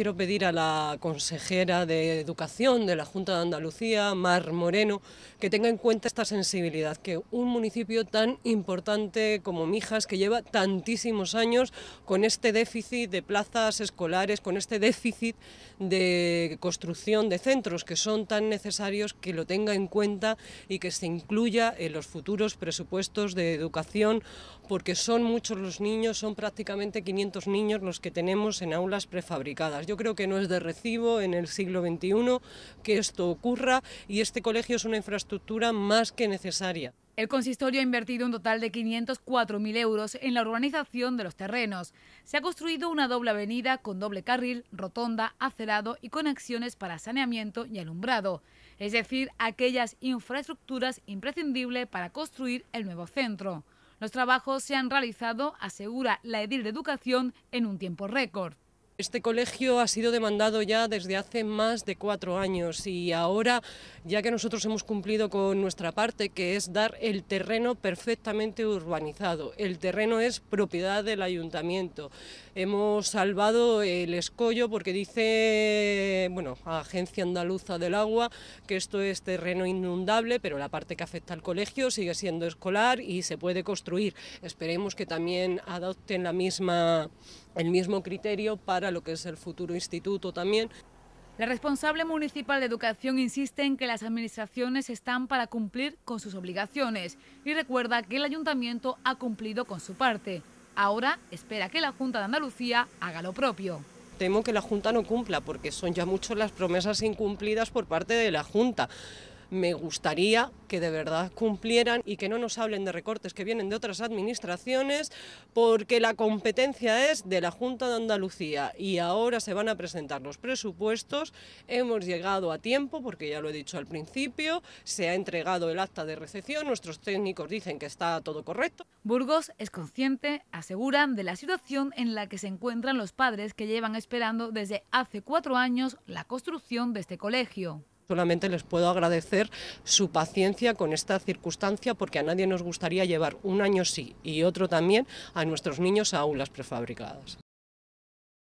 quiero pedir a la consejera de Educación de la Junta de Andalucía, Mar Moreno, que tenga en cuenta esta sensibilidad, que un municipio tan importante como Mijas, que lleva tantísimos años con este déficit de plazas escolares, con este déficit de construcción de centros que son tan necesarios, que lo tenga en cuenta y que se incluya en los futuros presupuestos de educación, porque son muchos los niños, son prácticamente 500 niños los que tenemos en aulas prefabricadas. Yo creo que no es de recibo en el siglo XXI que esto ocurra y este colegio es una infraestructura más que necesaria. El consistorio ha invertido un total de 504.000 euros en la urbanización de los terrenos. Se ha construido una doble avenida con doble carril, rotonda, acelado y conexiones para saneamiento y alumbrado, es decir, aquellas infraestructuras imprescindibles para construir el nuevo centro. Los trabajos se han realizado, asegura la edil de educación, en un tiempo récord. Este colegio ha sido demandado ya desde hace más de cuatro años y ahora, ya que nosotros hemos cumplido con nuestra parte, que es dar el terreno perfectamente urbanizado, el terreno es propiedad del ayuntamiento. Hemos salvado el escollo porque dice, bueno, Agencia Andaluza del Agua, que esto es terreno inundable, pero la parte que afecta al colegio sigue siendo escolar y se puede construir. Esperemos que también adopten la misma, el mismo criterio para lo que es el futuro instituto también. La responsable municipal de educación insiste en que las administraciones están para cumplir con sus obligaciones y recuerda que el ayuntamiento ha cumplido con su parte. Ahora espera que la Junta de Andalucía haga lo propio temo que la Junta no cumpla, porque son ya muchas las promesas incumplidas por parte de la Junta me gustaría que de verdad cumplieran y que no nos hablen de recortes que vienen de otras administraciones, porque la competencia es de la Junta de Andalucía y ahora se van a presentar los presupuestos. Hemos llegado a tiempo, porque ya lo he dicho al principio, se ha entregado el acta de recepción, nuestros técnicos dicen que está todo correcto. Burgos es consciente, aseguran, de la situación en la que se encuentran los padres que llevan esperando desde hace cuatro años la construcción de este colegio. Solamente les puedo agradecer su paciencia con esta circunstancia porque a nadie nos gustaría llevar un año sí y otro también a nuestros niños a aulas prefabricadas.